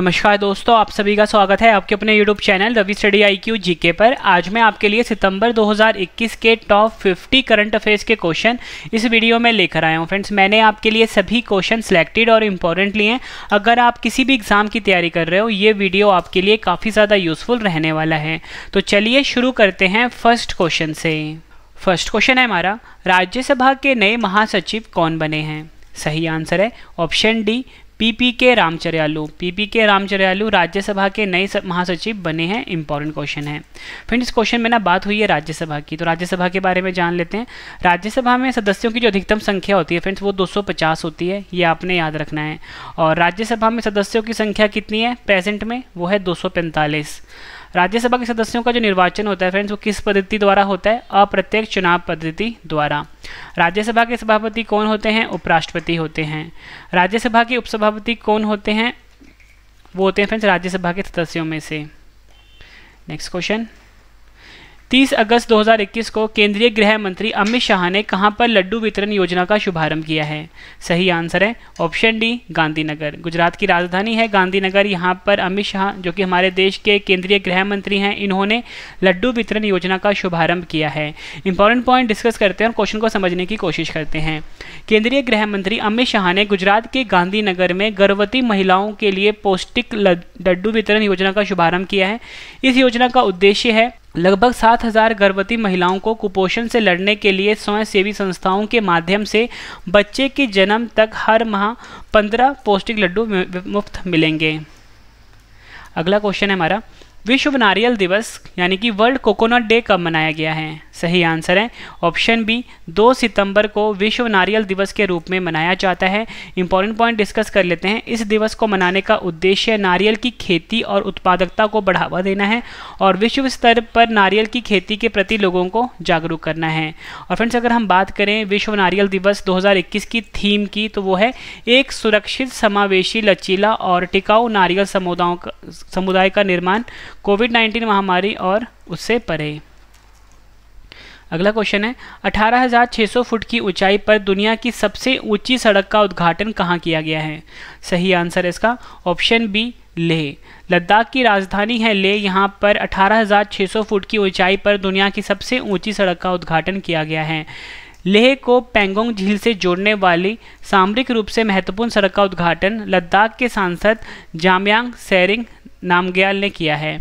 नमस्कार दोस्तों आप सभी का स्वागत है आपके अपने YouTube channel Ravi study I Q G K पर आज मैं आपके लिए सितंबर 2021 के टॉप 50 करंट अफेयर्स के क्वेश्चन इस वीडियो में लेकर आया हूँ फ्रेंड्स मैंने आपके लिए सभी क्वेश्चन सिलेक्टेड और इम्पोर्टेंट लिए हैं अगर आप किसी भी एग्ज़ाम की तैयारी कर रहे हो ये वीडियो आपके लिए काफ़ी ज़्यादा यूज़फुल रहने वाला है तो चलिए शुरू करते हैं फर्स्ट क्वेश्चन से फर्स्ट क्वेश्चन है हमारा राज्यसभा के नए महासचिव कौन बने हैं सही आंसर है ऑप्शन डी पीपी के रामचर्यालु पीपी के रामचर्यालू राज्यसभा के नए महासचिव बने हैं इंपॉर्टेंट क्वेश्चन है फ्रेंड इस क्वेश्चन में ना बात हुई है राज्यसभा की तो राज्यसभा के बारे में जान लेते हैं राज्यसभा में सदस्यों की जो अधिकतम संख्या होती है फ्रेंड्स वो 250 होती है ये आपने याद रखना है और राज्यसभा में सदस्यों की संख्या कितनी है प्रेजेंट में वो है दो राज्यसभा के सदस्यों का जो निर्वाचन होता है फ्रेंड्स वो किस पद्धति द्वारा होता है अप्रत्यक्ष चुनाव पद्धति द्वारा राज्यसभा के सभापति कौन होते हैं उपराष्ट्रपति होते हैं राज्यसभा के उपसभापति कौन होते हैं वो होते हैं फ्रेंड्स राज्यसभा के सदस्यों में से नेक्स्ट क्वेश्चन 30 अगस्त 2021 को केंद्रीय गृह मंत्री अमित शाह ने कहाँ पर लड्डू वितरण योजना का शुभारंभ किया है सही आंसर है ऑप्शन डी गांधीनगर गुजरात की राजधानी है गांधीनगर यहाँ पर अमित शाह जो कि हमारे देश के केंद्रीय गृह मंत्री हैं इन्होंने लड्डू वितरण योजना का शुभारंभ किया है इंपॉर्टेंट पॉइंट डिस्कस करते हैं और क्वेश्चन को समझने की कोशिश करते हैं केंद्रीय गृह मंत्री अमित शाह ने गुजरात के गांधीनगर में गर्भवती महिलाओं के लिए पौष्टिक लड्डू वितरण योजना का शुभारंभ किया है इस योजना का उद्देश्य है लगभग 7000 गर्भवती महिलाओं को कुपोषण से लड़ने के लिए स्वयंसेवी संस्थाओं के माध्यम से बच्चे के जन्म तक हर माह 15 पौष्टिक लड्डू मुफ्त मिलेंगे अगला क्वेश्चन है हमारा विश्व नारियल दिवस यानी कि वर्ल्ड कोकोनट डे कब मनाया गया है सही आंसर है ऑप्शन बी 2 सितंबर को विश्व नारियल दिवस के रूप में मनाया जाता है इंपॉर्टेंट पॉइंट डिस्कस कर लेते हैं इस दिवस को मनाने का उद्देश्य नारियल की खेती और उत्पादकता को बढ़ावा देना है और विश्व स्तर पर नारियल की खेती के प्रति लोगों को जागरूक करना है और फ्रेंड्स अगर हम बात करें विश्व नारियल दिवस दो की थीम की तो वो है एक सुरक्षित समावेशी लचीला और टिकाऊ नारियल समुदायों का समुदाय का निर्माण कोविड नाइन्टीन महामारी और उससे परे अगला क्वेश्चन है 18,600 फुट की ऊंचाई पर दुनिया की सबसे ऊंची सड़क का उद्घाटन कहाँ किया गया है सही आंसर है इसका ऑप्शन बी लेह लद्दाख की राजधानी है लेह यहाँ पर 18,600 फुट की ऊंचाई पर दुनिया की सबसे ऊंची सड़क का उद्घाटन किया गया है लेह को पेंगोंग झील से जोड़ने वाली सामरिक रूप से महत्वपूर्ण सड़क का उद्घाटन लद्दाख के सांसद जामयांग सैरिंग नामग्याल ने किया है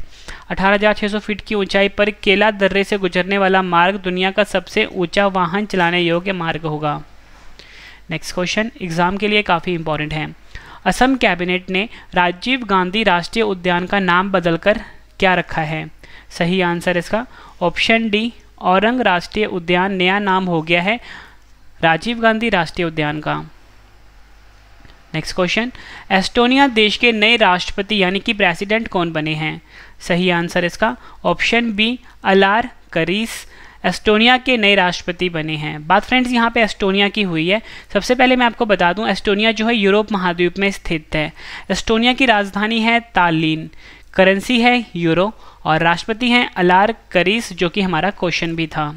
18,600 फीट की ऊंचाई पर केला दर्रे से गुजरने वाला मार्ग दुनिया का सबसे ऊंचा वाहन चलाने योग्य मार्ग होगा नेक्स्ट क्वेश्चन एग्जाम के लिए काफ़ी इंपॉर्टेंट है असम कैबिनेट ने राजीव गांधी राष्ट्रीय उद्यान का नाम बदलकर क्या रखा है सही आंसर इसका ऑप्शन डी औरंग राष्ट्रीय उद्यान नया नाम हो गया है राजीव गांधी राष्ट्रीय उद्यान का नेक्स्ट क्वेश्चन एस्टोनिया देश के नए राष्ट्रपति यानी कि प्रेसिडेंट कौन बने हैं सही आंसर इसका ऑप्शन बी अलार करीस एस्टोनिया के नए राष्ट्रपति बने हैं बात फ्रेंड्स यहाँ पे एस्टोनिया की हुई है सबसे पहले मैं आपको बता दूँ एस्टोनिया जो है यूरोप महाद्वीप में स्थित है एस्टोनिया की राजधानी है तालीन करेंसी है यूरो और राष्ट्रपति हैं अलार करीस जो कि हमारा क्वेश्चन भी था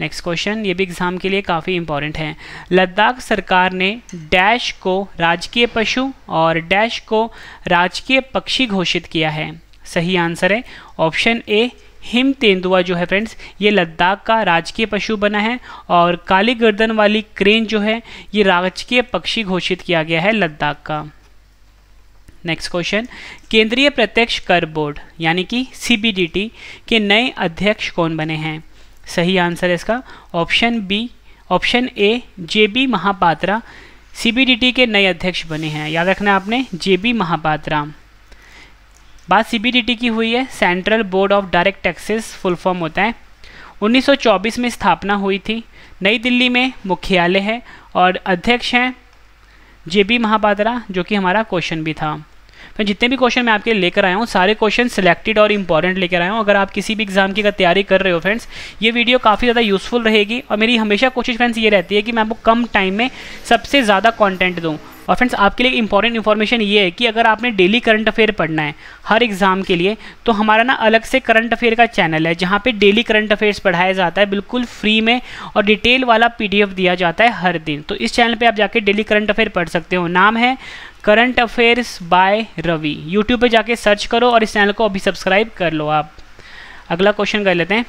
नेक्स्ट क्वेश्चन ये भी एग्ज़ाम के लिए काफ़ी इंपॉर्टेंट है लद्दाख सरकार ने डैश को राजकीय पशु और डैश को राजकीय पक्षी घोषित किया है सही आंसर है ऑप्शन ए हिम तेंदुआ जो है फ्रेंड्स ये लद्दाख का राजकीय पशु बना है और काली गर्दन वाली क्रेन जो है ये राजकीय पक्षी घोषित किया गया है लद्दाख का नेक्स्ट क्वेश्चन केंद्रीय प्रत्यक्ष कर बोर्ड यानी कि सीबीडीटी के नए अध्यक्ष कौन बने हैं सही आंसर है इसका option B option A J B Mahapatra CBDT के नए अध्यक्ष बने हैं याद रखना आपने जे बी महापात्रा बात सीबीडीटी की हुई है central board of direct taxes full form होता है 1924 में स्थापना हुई थी नई दिल्ली में मुख्यालय है और अध्यक्ष हैं जे बी महापात्रा जो कि हमारा क्वेश्चन भी था मैं तो जितने भी क्वेश्चन मैं आपके लेकर आया हूँ सारे क्वेश्चन सिलेक्टेड और इंपॉर्टेंट लेकर आया हूँ अगर आप किसी भी एग्जाम की अगर तैयारी कर रहे हो फ्रेंड्स ये वीडियो काफ़ी ज़्यादा यूज़फुल रहेगी और मेरी हमेशा कोशिश फ्रेंड्स ये रहती है कि मैं आपको कम टाइम में सबसे ज़्यादा कॉन्टेंट दूँ और फ्रेंड्स आपके लिए इंपॉर्टेंट इन्फॉर्मेशन ये है कि अगर आपने डेली करंट अफेयर पढ़ना है हर एग्ज़ाम के लिए तो हमारा ना अलग से करंट अफेयर का चैनल है जहाँ पर डेली करंट अफेयर्स पढ़ाया जाता है बिल्कुल फ्री में और डिटेल वाला पी दिया जाता है हर दिन तो इस चैनल पर आप जाके डेली करंट अफेयर पढ़ सकते हो नाम है current affairs by Ravi YouTube पर जाके सर्च करो और इस चैनल को अभी सब्सक्राइब कर लो आप अगला क्वेश्चन कर लेते हैं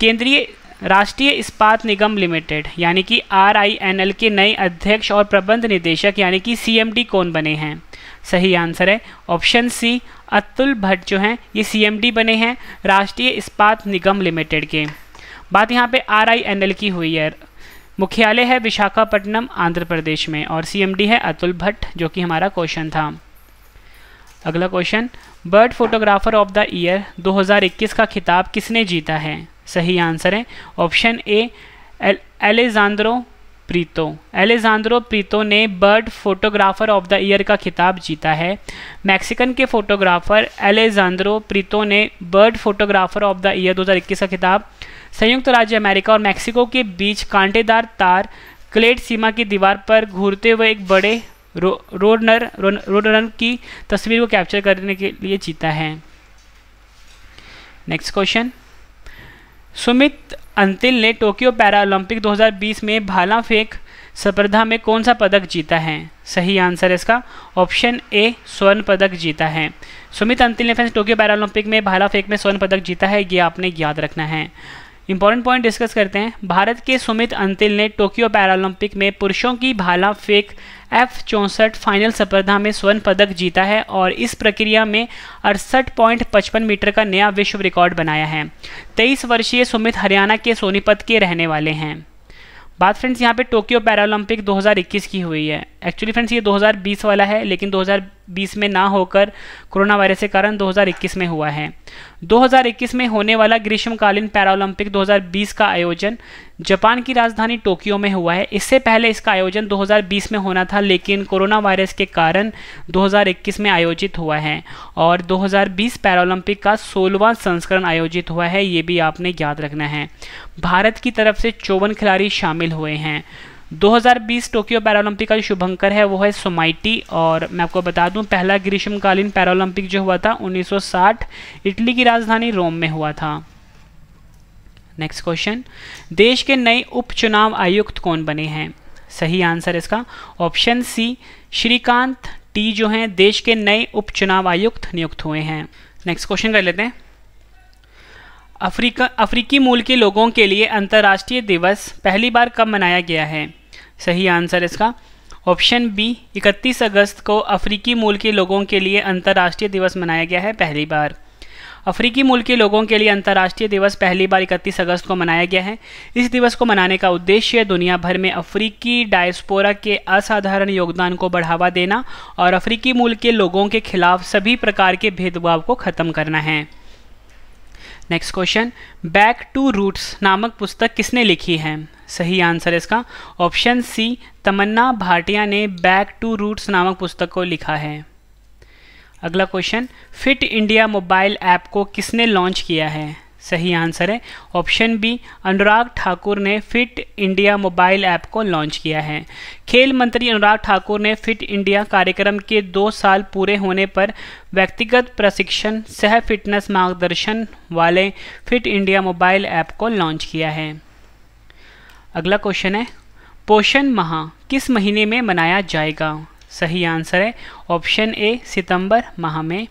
केंद्रीय राष्ट्रीय इस्पात निगम लिमिटेड यानी कि आर के नए अध्यक्ष और प्रबंध निदेशक यानी कि सी कौन बने हैं सही आंसर है ऑप्शन सी अतुल भट्ट जो हैं ये सी बने हैं राष्ट्रीय इस्पात निगम लिमिटेड के बात यहाँ पे आर की हुई है मुख्यालय है विशाखापट्टनम आंध्र प्रदेश में और सी है अतुल भट्ट जो कि हमारा क्वेश्चन था अगला question bird photographer of the year 2021 का खिताब किसने जीता है सही आंसर है option A Alejandro Prieto Alejandro Prieto ने bird photographer of the year का खिताब जीता है मैक्सिकन के फोटोग्राफर एलेजांद्रो प्रीतो ने bird photographer of the year 2021 का खिताब संयुक्त राज्य अमेरिका और मैक्सिको के बीच कांटेदार तार क्लेट सीमा की दीवार पर घूरते हुए एक बड़े रो, रोडनर रो, रोडनर की तस्वीर को कैप्चर करने के लिए जीता है नेक्स्ट क्वेश्चन सुमित अंतिल ने टोक्यो पैरालंपिक 2020 में भाला फेंक स्पर्धा में कौन सा पदक जीता है सही आंसर इसका ऑप्शन ए स्वर्ण पदक जीता है सुमित अंतिल ने फ्रेंड्स टोक्यो पैरालंपिक में भाला फेंक में स्वर्ण पदक जीता है ये आपने याद रखना है इंपॉर्टेंट पॉइंट डिस्कस करते हैं भारत के सुमित अंतिल ने टोक्यो पैरालंपिक में पुरुषों की भाला फेंक एफ चौंसठ फाइनल स्पर्धा में स्वर्ण पदक जीता है और इस प्रक्रिया में अड़सठ पॉइंट पचपन मीटर का नया विश्व रिकॉर्ड बनाया है तेईस वर्षीय सुमित हरियाणा के सोनीपत के रहने वाले हैं बात फ्रेंड्स यहाँ पे टोक्यो पैरालंपिक 2021 की हुई है एक्चुअली फ्रेंड्स ये 2020 वाला है लेकिन 2020 में ना होकर कोरोना वायरस के कारण 2021 में हुआ है 2021 में होने वाला ग्रीष्मकालीन पैरालंपिक 2020 का आयोजन जापान की राजधानी टोक्यो में हुआ है इससे पहले इसका आयोजन 2020 में होना था लेकिन कोरोना वायरस के कारण 2021 में आयोजित हुआ है और 2020 पैरालंपिक का सोलहवां संस्करण आयोजित हुआ है ये भी आपने याद रखना है भारत की तरफ से चौवन खिलाड़ी शामिल हुए हैं 2020 टोक्यो पैरालंपिक का जो शुभंकर है वो है सोमाइटी और मैं आपको बता दूं पहला ग्रीष्मकालीन पैरालंपिक जो हुआ था 1960 इटली की राजधानी रोम में हुआ था नेक्स्ट क्वेश्चन देश के नए उपचुनाव आयुक्त कौन बने हैं सही आंसर इसका ऑप्शन सी श्रीकांत टी जो हैं देश के नए उपचुनाव आयुक्त नियुक्त हुए हैं नेक्स्ट क्वेश्चन कर लेते हैं अफ्रीका अफ्रीकी मूल के लोगों के लिए अंतर्राष्ट्रीय दिवस पहली बार कब मनाया गया है सही आंसर इसका ऑप्शन बी 31 अगस्त को अफ्रीकी मूल के लोगों के लिए अंतर्राष्ट्रीय दिवस मनाया गया है पहली बार अफ्रीकी मूल के लोगों के लिए अंतर्राष्ट्रीय दिवस पहली बार 31 अगस्त को मनाया गया है इस दिवस को मनाने का उद्देश्य दुनिया भर में अफ्रीकी डायस्पोरा के असाधारण योगदान को बढ़ावा देना और अफ्रीकी मूल के लोगों के खिलाफ सभी प्रकार के भेदभाव को खत्म करना है next question back to roots नामक पुस्तक किसने लिखी है सही आंसर इसका ऑप्शन सी तमन्ना भाटिया ने बैक टू रूट्स नामक पुस्तक को लिखा है अगला question fit India mobile app को किसने लॉन्च किया है सही आंसर है ऑप्शन बी अनुराग ठाकुर ने फिट इंडिया मोबाइल ऐप को लॉन्च किया है खेल मंत्री अनुराग ठाकुर ने फिट इंडिया कार्यक्रम के दो साल पूरे होने पर व्यक्तिगत प्रशिक्षण सह फिटनेस मार्गदर्शन वाले फिट इंडिया मोबाइल ऐप को लॉन्च किया है अगला क्वेश्चन है पोषण माह किस महीने में मनाया जाएगा सही आंसर है ऑप्शन ए सितंबर माह में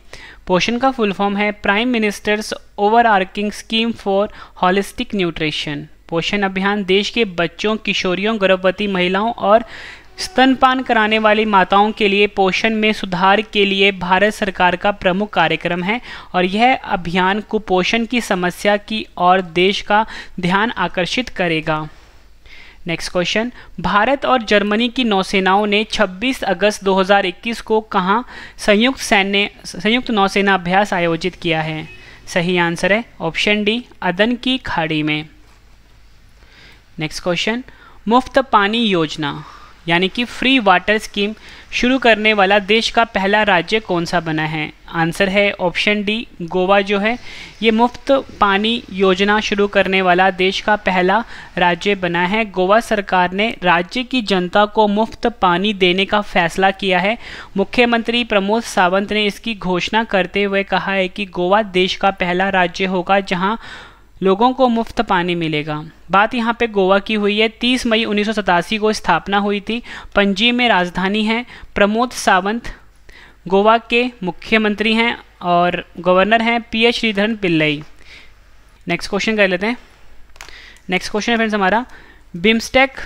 पोषण का फुल फॉर्म है prime minister's over arching scheme for holistic nutrition Poshan Abhiyan देश के बच्चों किशोरियों गर्भवती महिलाओं और स्तनपान कराने वाली माताओं के लिए पोषण में सुधार के लिए भारत सरकार का प्रमुख कार्यक्रम है और यह अभियान कुपोषण की समस्या की ओर देश का ध्यान आकर्षित करेगा नेक्स्ट क्वेश्चन भारत और जर्मनी की नौसेनाओं ने 26 अगस्त 2021 को कहाँ संयुक्त सैन्य संयुक्त नौसेना अभ्यास आयोजित किया है सही आंसर है ऑप्शन डी अदन की खाड़ी में नेक्स्ट क्वेश्चन मुफ्त पानी योजना यानी कि फ्री वाटर स्कीम शुरू करने वाला देश का पहला राज्य कौन सा बना है आंसर है ऑप्शन डी गोवा जो है ये मुफ्त पानी योजना शुरू करने वाला देश का पहला राज्य बना है गोवा सरकार ने राज्य की जनता को मुफ्त पानी देने का फैसला किया है मुख्यमंत्री प्रमोद सावंत ने इसकी घोषणा करते हुए कहा है कि गोवा देश का पहला राज्य होगा जहाँ लोगों को मुफ्त पानी मिलेगा बात यहाँ पे गोवा की हुई है 30 मई उन्नीस को स्थापना हुई थी पंजी में राजधानी है प्रमोद सावंत गोवा के मुख्यमंत्री हैं और गवर्नर हैं P H Sreedharan Pillai next question कर लेते हैं नेक्स्ट क्वेश्चन है फ्रेंड्स हमारा बिम्स्टेक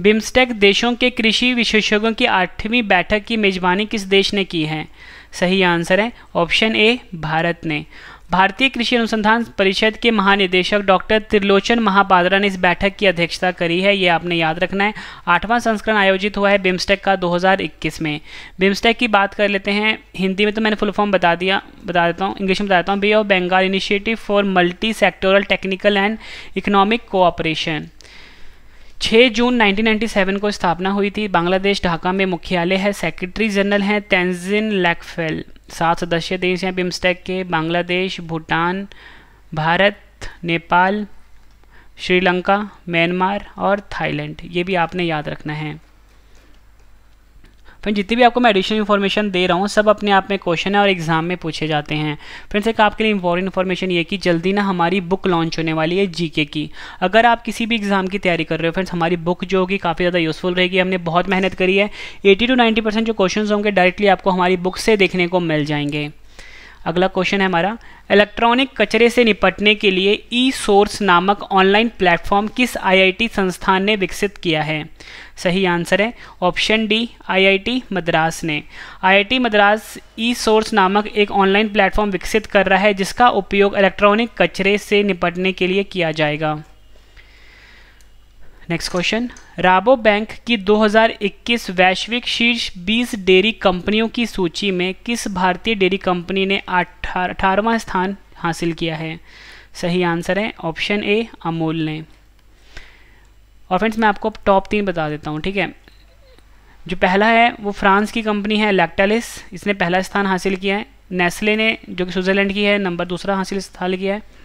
बिम्स्टेक देशों के कृषि विशेषज्ञों की आठवीं बैठक की मेजबानी किस देश ने की है सही आंसर है ऑप्शन ए भारत ने भारतीय कृषि अनुसंधान परिषद के महानिदेशक डॉक्टर त्रिलोचन महापात्रा ने इस बैठक की अध्यक्षता करी है ये आपने याद रखना है आठवां संस्करण आयोजित हुआ है बिम्स्टेक का 2021 में बिम्स्टेक की बात कर लेते हैं हिंदी में तो मैंने फुल फॉर्म बता दिया बता देता हूँ इंग्लिश में बता देता हूँ bay of Bengal initiative for multi sectoral technical and economic cooperation 6 जून 1997 को स्थापना हुई थी बांग्लादेश ढाका में मुख्यालय है सेक्रेटरी जनरल हैं तेंजिन लैकफेल सात सदस्य देश हैं बिम्स्टेक के बांग्लादेश भूटान भारत नेपाल श्रीलंका म्यांमार और थाईलैंड ये भी आपने याद रखना है फ्रेंड जितनी भी आपको मैं एडिशनल इन्फॉर्मेशन दे रहा हूँ सब अपने आप में क्वेश्चन है और एग्जाम में पूछे जाते हैं फ्रेंड्स एक आपके लिए इंपॉर्टेंट इन्फॉर्मेशन ये कि जल्दी ना हमारी बुक लॉन्च होने वाली है जीके की अगर आप किसी भी एग्जाम की तैयारी कर रहे हो फ्रेंड्स हमारी बुक जो होगी काफ़ी ज़्यादा यूजफुल रहेगी हमने बहुत मेहनत करी है एटी टू नाइन्टी परसेंट जो क्वेश्चन होंगे डायरेक्टली आपको हमारी बुक से देखने को मिल जाएंगे अगला क्वेश्चन है हमारा इलेक्ट्रॉनिक कचरे से निपटने के लिए ई सोर्स नामक ऑनलाइन प्लेटफॉर्म किस आईआईटी संस्थान ने विकसित किया है सही आंसर है ऑप्शन डी आईआईटी मद्रास ने आईआईटी मद्रास ई सोर्स नामक एक ऑनलाइन प्लेटफॉर्म विकसित कर रहा है जिसका उपयोग इलेक्ट्रॉनिक कचरे से निपटने के लिए किया जाएगा नेक्स्ट क्वेश्चन राबो बैंक की 2021 वैश्विक शीर्ष 20 डेयरी कंपनियों की सूची में किस भारतीय डेयरी कंपनी ने अठारहवा स्थान हासिल किया है सही आंसर है ऑप्शन ए अमूल ने और फ्रेंड्स मैं आपको टॉप तीन बता देता हूँ ठीक है जो पहला है वो फ्रांस की कंपनी है लैक्टालिस इसने पहला स्थान हासिल किया है नेस्ले ने जो कि स्विट्ज़रलैंड की है नंबर दूसरा हासिल स्थान किया है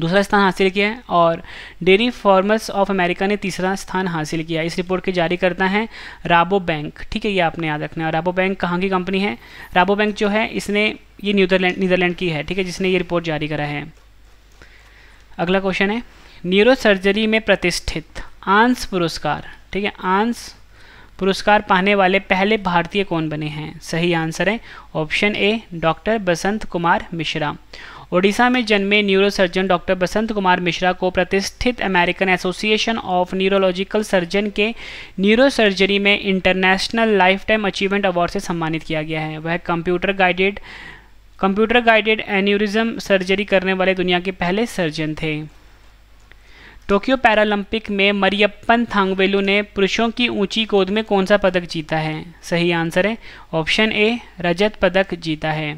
दूसरा स्थान हासिल किया है और डेयरी फार्मर्स ऑफ अमेरिका ने तीसरा स्थान हासिल किया इस रिपोर्ट के जारी करता है राबो बैंक ठीक है ये आपने याद रखना है राबो बैंक कहाँ की कंपनी है राबो बैंक जो है इसने ये न्यूदरलैंड नीदरलैंड की है ठीक है जिसने ये रिपोर्ट जारी करा है अगला क्वेश्चन है न्यूरो सर्जरी में प्रतिष्ठित आंस पुरस्कार ठीक है आंस पुरस्कार पाने वाले पहले भारतीय कौन बने हैं सही आंसर है option A doctor Basant Kumar Mishra Odisha में जन्मे न्यूरोसर्जन डॉक्टर बसंत कुमार मिश्रा को प्रतिष्ठित American association of neurological surgeon के न्यूरोसर्जरी में international life time achievement award से सम्मानित किया गया है वह computer guided computer guided aneurysm surgery करने वाले दुनिया के पहले सर्जन थे टोक्यो पैरालंपिक में मरियप्पन थांगवेलू ने पुरुषों की ऊंची गोद में कौन सा पदक जीता है सही आंसर है ऑप्शन ए रजत पदक जीता है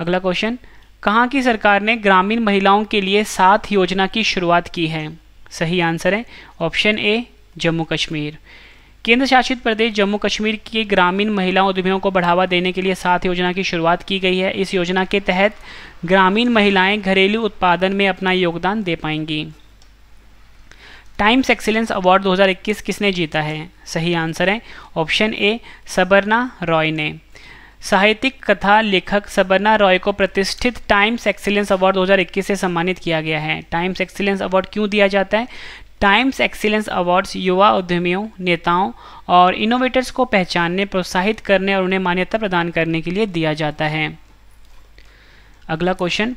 अगला क्वेश्चन कहाँ की सरकार ने ग्रामीण महिलाओं के लिए सात योजना की शुरुआत की है सही आंसर है ऑप्शन ए जम्मू कश्मीर केंद्र शासित प्रदेश जम्मू कश्मीर के ग्रामीण महिला उद्यमियों को बढ़ावा देने के लिए सात योजना की शुरुआत की गई है इस योजना के तहत ग्रामीण महिलाएं घरेलू उत्पादन में अपना योगदान दे पाएंगी टाइम्स एक्सीलेंस अवार्ड 2021 किसने जीता है सही आंसर है ऑप्शन ए सबरना रॉय ने साहित्यिक कथा लेखक सबरना रॉय को प्रतिष्ठित टाइम्स एक्सीलेंस अवार्ड 2021 से सम्मानित किया गया है टाइम्स एक्सीलेंस अवार्ड क्यों दिया जाता है टाइम्स एक्सीलेंस अवार्ड्स युवा उद्यमियों नेताओं और इनोवेटर्स को पहचानने प्रोत्साहित करने और उन्हें मान्यता प्रदान करने के लिए दिया जाता है अगला क्वेश्चन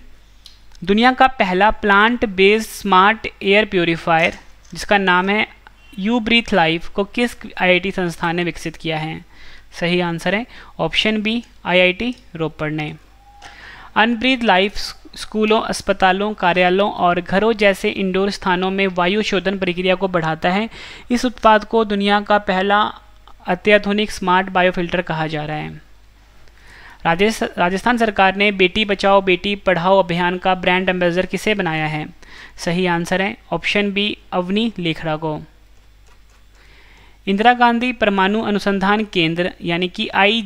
दुनिया का पहला plant based smart air purifier जिसका नाम है यू ब्रीथ लाइफ को किस आईआईटी संस्थान ने विकसित किया है सही आंसर है ऑप्शन बी आईआईटी रोपड़ ने अनब्रीद लाइफ स्कूलों अस्पतालों कार्यालयों और घरों जैसे इंडोर स्थानों में वायु शोधन प्रक्रिया को बढ़ाता है इस उत्पाद को दुनिया का पहला अत्याधुनिक स्मार्ट बायोफिल्टर कहा जा रहा है राजस्थान सरकार ने बेटी बचाओ बेटी पढ़ाओ अभियान का ब्रांड एम्बेसडर किसे बनाया है सही आंसर है ऑप्शन बी अवनी लेखड़ा को इंदिरा गांधी परमाणु अनुसंधान केंद्र यानी कि आई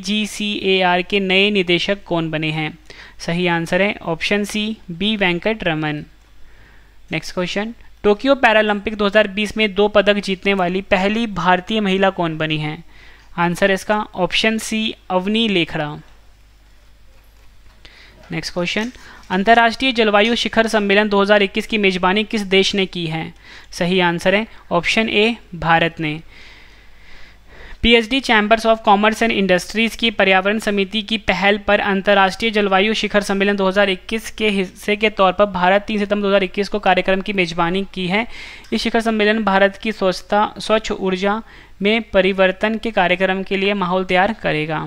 के नए निदेशक कौन बने हैं सही आंसर है option C B Venkat Raman next question Tokyo Paralympic 2020 में दो पदक जीतने वाली पहली भारतीय महिला कौन बनी है आंसर इसका option C Avani Lekhara next question अंतर्राष्ट्रीय जलवायु शिखर सम्मेलन 2021 की मेजबानी किस देश ने की है सही आंसर है ऑप्शन ए भारत ने PHD chambers of commerce and industries की पर्यावरण समिति की पहल पर अंतर्राष्ट्रीय जलवायु शिखर सम्मेलन 2021 के हिस्से के तौर पर भारत 3 सितंबर 2021 को कार्यक्रम की मेजबानी की है इस शिखर सम्मेलन भारत की स्वच्छता स्वच्छ ऊर्जा में परिवर्तन के कार्यक्रम के लिए माहौल तैयार करेगा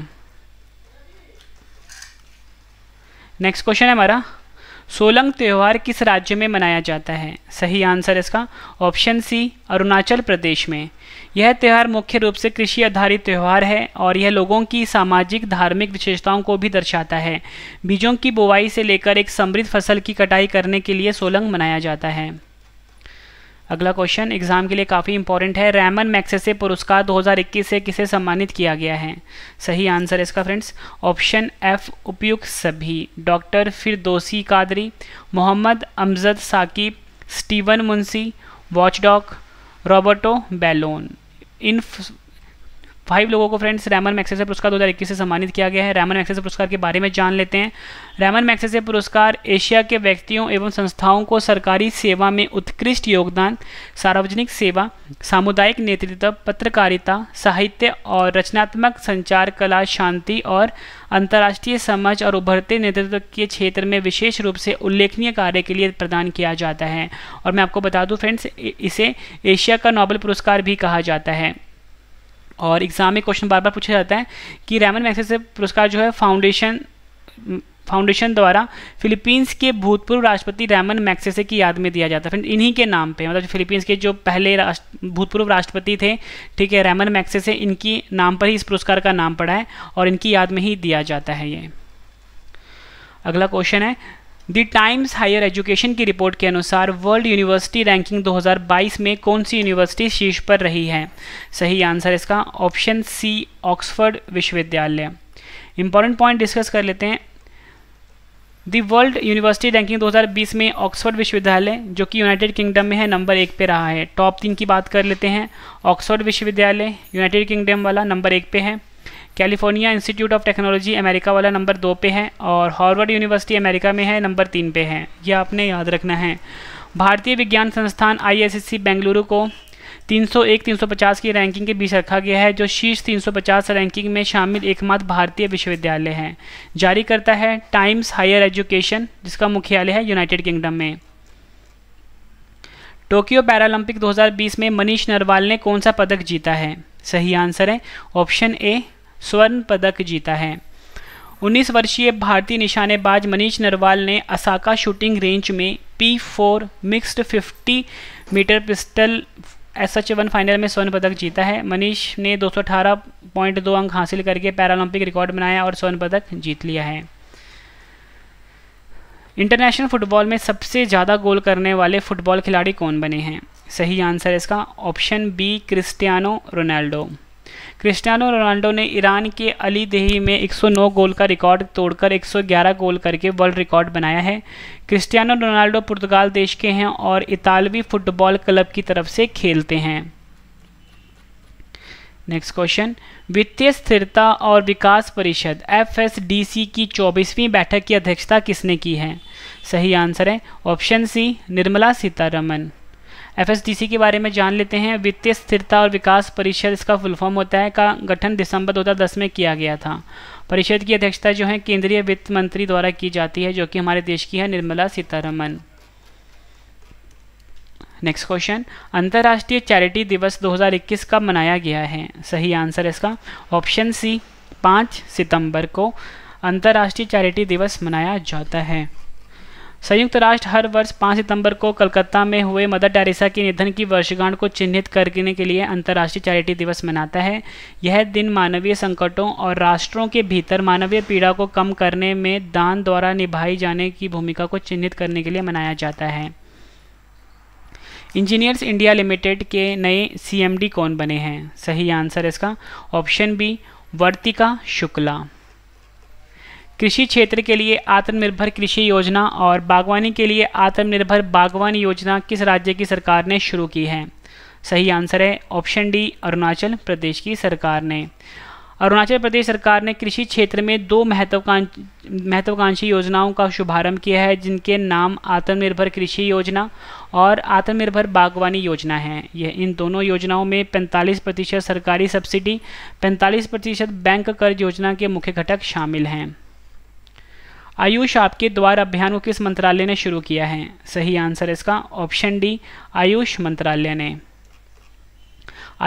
नेक्स्ट क्वेश्चन है हमारा सोलंग त्यौहार किस राज्य में मनाया जाता है सही आंसर इसका ऑप्शन सी अरुणाचल प्रदेश में यह त्यौहार मुख्य रूप से कृषि आधारित त्यौहार है और यह लोगों की सामाजिक धार्मिक विशेषताओं को भी दर्शाता है बीजों की बुवाई से लेकर एक समृद्ध फसल की कटाई करने के लिए सोलंग मनाया जाता है अगला क्वेश्चन एग्जाम के लिए काफ़ी इंपॉर्टेंट है रैमन मैक्सेसे पुरस्कार 2021 से किसे सम्मानित किया गया है सही आंसर इसका फ्रेंड्स ऑप्शन एफ उपयुक्त सभी doctor Firdausi Qadri Mohammad Amjad Saqib Steven Muncy Watchdoc Roberto Ballon इन फाइव लोगों को फ्रेंड्स रैमन मैक्सेसे पुरस्कार 2021 से सम्मानित किया गया है रैमन मैक्सेसे पुरस्कार के बारे में जान लेते हैं रैमन मैक्सेसे पुरस्कार एशिया के व्यक्तियों एवं संस्थाओं को सरकारी सेवा में उत्कृष्ट योगदान सार्वजनिक सेवा सामुदायिक नेतृत्व पत्रकारिता साहित्य और रचनात्मक संचार कला शांति और अंतर्राष्ट्रीय समझ और उभरते नेतृत्व के क्षेत्र में विशेष रूप से उल्लेखनीय कार्य के लिए प्रदान किया जाता है और मैं आपको बता दूँ फ्रेंड्स इसे एशिया का नोबल पुरस्कार भी कहा जाता है और एग्ज़ाम में क्वेश्चन बार बार पूछा जाता है कि रैमन मैग्सेसे पुरस्कार जो है फाउंडेशन फाउंडेशन द्वारा फिलीपींस के भूतपूर्व राष्ट्रपति रैमन मैक्सेसे की याद में दिया जाता है फिर इन्हीं के नाम पे मतलब फिलीपींस के जो पहले राष्ट्र भूतपूर्व राष्ट्रपति थे ठीक है रैमन मैक्सेसे इनकी नाम पर ही इस पुरस्कार का नाम पड़ा है और इनकी याद में ही दिया जाता है ये अगला क्वेश्चन है द टाइम्स हायर एजुकेशन की रिपोर्ट के अनुसार वर्ल्ड यूनिवर्सिटी रैंकिंग 2022 में कौन सी यूनिवर्सिटी शीर्ष पर रही है सही आंसर इसका ऑप्शन सी ऑक्सफर्ड विश्वविद्यालय इंपॉर्टेंट पॉइंट डिस्कस कर लेते हैं दी वर्ल्ड यूनिवर्सिटी रैंकिंग 2020 में ऑक्सफर्ड विश्वविद्यालय जो कि यूनाइटेड किंगडम में है नंबर एक पे रहा है टॉप तीन की बात कर लेते हैं ऑक्सफर्ड विश्वविद्यालय यूनाइटेड किंगडम वाला नंबर एक पे है California institute of technology America वाला नंबर दो पे है और हार्वर्ड यूनिवर्सिटी अमेरिका में है नंबर तीन पे है ये आपने याद रखना है भारतीय विज्ञान संस्थान आई बेंगलुरु को 301 350 की रैंकिंग के बीच रखा गया है जो शीर्ष 350 रैंकिंग में शामिल एकमात्र भारतीय विश्वविद्यालय है जारी करता है टाइम्स हायर एजुकेशन जिसका मुख्यालय है यूनाइटेड किंगडम में टोक्यो पैरालंपिक 2020 में मनीष नरवाल ने कौन सा पदक जीता है सही आंसर है ऑप्शन ए स्वर्ण पदक जीता है 19 वर्षीय भारतीय निशानेबाज मनीष नरवाल ने असाका शूटिंग रेंज में P four mixed fifty meter pistol S H one final में स्वर्ण पदक जीता है मनीष ने 218.2 अंक हासिल करके पैरालंपिक रिकॉर्ड बनाया और स्वर्ण पदक जीत लिया है इंटरनेशनल फुटबॉल में सबसे ज़्यादा गोल करने वाले फुटबॉल खिलाड़ी कौन बने हैं सही आंसर इसका option B Cristiano Ronaldo Cristiano Ronaldo ने ईरान के अली देही में 109 गोल का रिकॉर्ड तोड़कर 111 गोल करके वर्ल्ड रिकॉर्ड बनाया है क्रिस्टियानो रोनाल्डो पुर्तगाल देश के हैं और इतालवी फुटबॉल क्लब की तरफ से खेलते हैं नेक्स्ट क्वेश्चन वित्तीय स्थिरता और विकास परिषद एफ की 24वीं बैठक की अध्यक्षता किसने की है सही आंसर है option C Nirmala Sitharaman FSDC के बारे में जान लेते हैं वित्तीय स्थिरता और विकास परिषद इसका फुल फॉर्म होता है का गठन दिसंबर 2010 में किया गया था परिषद की अध्यक्षता जो है केंद्रीय वित्त मंत्री द्वारा की जाती है जो कि हमारे देश की है निर्मला सीतारमन नेक्स्ट क्वेश्चन अंतर्राष्ट्रीय चैरिटी दिवस 2021 कब मनाया गया है सही आंसर इसका ऑप्शन सी पाँच सितंबर को अंतर्राष्ट्रीय चैरिटी दिवस मनाया जाता है संयुक्त राष्ट्र हर वर्ष पाँच सितंबर को कलकत्ता में हुए मदर टेरेसा के निधन की वर्षगांठ को चिन्हित करने के लिए अंतर्राष्ट्रीय चैरिटी दिवस मनाता है यह दिन मानवीय संकटों और राष्ट्रों के भीतर मानवीय पीड़ा को कम करने में दान द्वारा निभाई जाने की भूमिका को चिन्हित करने के लिए मनाया जाता है इंजीनियर्स इंडिया लिमिटेड के नए सी कौन बने हैं सही आंसर इसका ऑप्शन बी वर्तिका शुक्ला कृषि क्षेत्र के लिए आत्मनिर्भर कृषि योजना और बागवानी के लिए आत्मनिर्भर बागवानी योजना किस राज्य की सरकार ने शुरू की है सही आंसर है ऑप्शन डी अरुणाचल प्रदेश की सरकार ने अरुणाचल प्रदेश सरकार ने कृषि क्षेत्र में दो महत्वाकांक्षी महत्वाकांक्षी योजनाओं का शुभारंभ किया है जिनके नाम आत्मनिर्भर कृषि योजना और आत्मनिर्भर बागवानी योजना है यह इन दोनों योजनाओं में 45 प्रतिशत सरकारी सब्सिडी 45 प्रतिशत बैंक कर्ज योजना के मुख्य घटक शामिल हैं आयुष आपके द्वार अभियान को किस मंत्रालय ने शुरू किया है सही आंसर इसका ऑप्शन डी आयुष मंत्रालय ने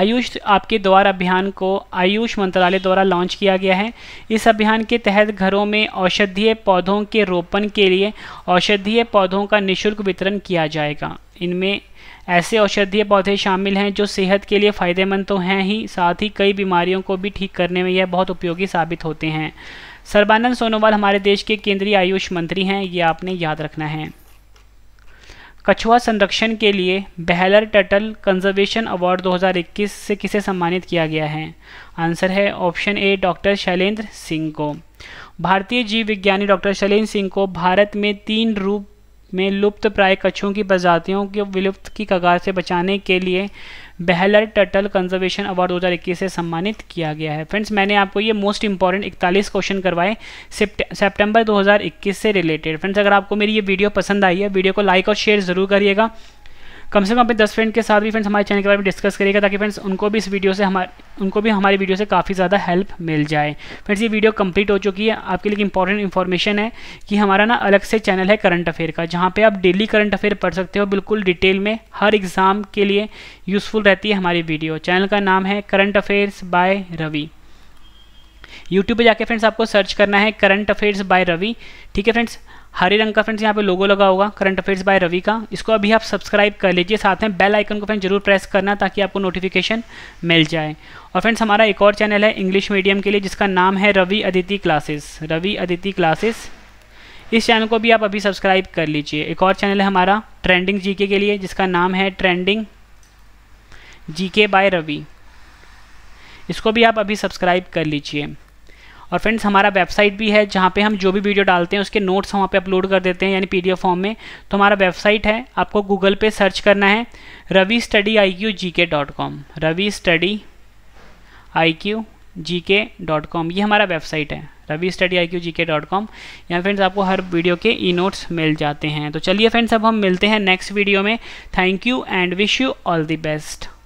आयुष आपके द्वार अभियान को आयुष मंत्रालय द्वारा लॉन्च किया गया है इस अभियान के तहत घरों में औषधीय पौधों के रोपण के लिए औषधीय पौधों का निःशुल्क वितरण किया जाएगा इनमें ऐसे औषधीय पौधे शामिल हैं जो सेहत के लिए फ़ायदेमंद तो हैं ही साथ ही कई बीमारियों को भी ठीक करने में यह बहुत उपयोगी साबित होते हैं सर्बानंद सोनोवाल हमारे देश के केंद्रीय आयुष मंत्री हैं ये आपने याद रखना है कछुआ संरक्षण के लिए बहलर टटल कंजर्वेशन अवार्ड 2021 से किसे सम्मानित किया गया है आंसर है option A doctor Shailendra Singh को भारतीय जीव विज्ञानी डॉक्टर शैलेंद्र सिंह को भारत में तीन रूप में लुप्त प्राय कछुओं की प्रजातियों के विलुप्त की कगार से बचाने के लिए बेहलर टटल कंजर्वेशन अवार्ड 2021 से सम्मानित किया गया है फ्रेंड्स मैंने आपको ये मोस्ट इंपॉर्टेंट इकतालीस क्वेश्चन करवाए सितंबर दो से रिलेटेड फ्रेंड्स अगर आपको मेरी ये वीडियो पसंद आई है वीडियो को लाइक और शेयर ज़रूर करिएगा कम से कम अपने दस फ्रेंड के साथ भी फ्रेंड्स हमारे चैनल के बारे में डिस्कस करिएगा ताकि फ्रेंड्स उनको भी इस वीडियो से हमारे उनको भी हमारी वीडियो से काफ़ी ज़्यादा हेल्प मिल जाए फ्रेंड्स ये वीडियो कंप्लीट हो चुकी है आपके लिए इंपॉर्टेंट इन्फॉर्मेशन है कि हमारा ना अलग से चैनल है करंट अफेयर का जहाँ पर आप डेली करंट अफेयर पढ़ सकते हो बिल्कुल डिटेल में हर एग्ज़ाम के लिए यूज़फुल रहती है हमारी वीडियो चैनल का नाम है current affairs by Ravi YouTube पे जाके फ्रेंड्स आपको सर्च करना है करंट अफेयर्स बाय रवि ठीक है फ्रेंड्स हरे रंग का फ्रेंड्स यहाँ पे लोगो लगा होगा करंट अफेयर्स बाय रवि का इसको अभी आप सब्सक्राइब कर लीजिए साथ में बेल आइकन को फ्रेंड जरूर प्रेस करना ताकि आपको नोटिफिकेशन मिल जाए और फ्रेंड्स हमारा एक और चैनल है इंग्लिश मीडियम के लिए जिसका नाम है रवि अदिति क्लासेस रवि अदिति क्लासेस इस चैनल को भी आप अभी सब्सक्राइब कर लीजिए एक और चैनल है हमारा ट्रेंडिंग जी के लिए जिसका नाम है ट्रेंडिंग जी बाय रवि इसको भी आप अभी सब्सक्राइब कर लीजिए और फ्रेंड्स हमारा वेबसाइट भी है जहाँ पे हम जो भी वीडियो डालते हैं उसके नोट्स वहाँ पे अपलोड कर देते हैं यानी पीडीएफ फॉर्म में तो हमारा वेबसाइट है आपको गूगल पे सर्च करना है Ravi study I Q G K dot com Ravi study I Q G K dot com ये हमारा वेबसाइट है Ravi study I Q G K dot com यहाँ फ्रेंड्स आपको हर वीडियो के ई नोट्स मिल जाते हैं तो चलिए फ्रेंड्स अब हम मिलते हैं नेक्स्ट वीडियो में thank you and wish you all the best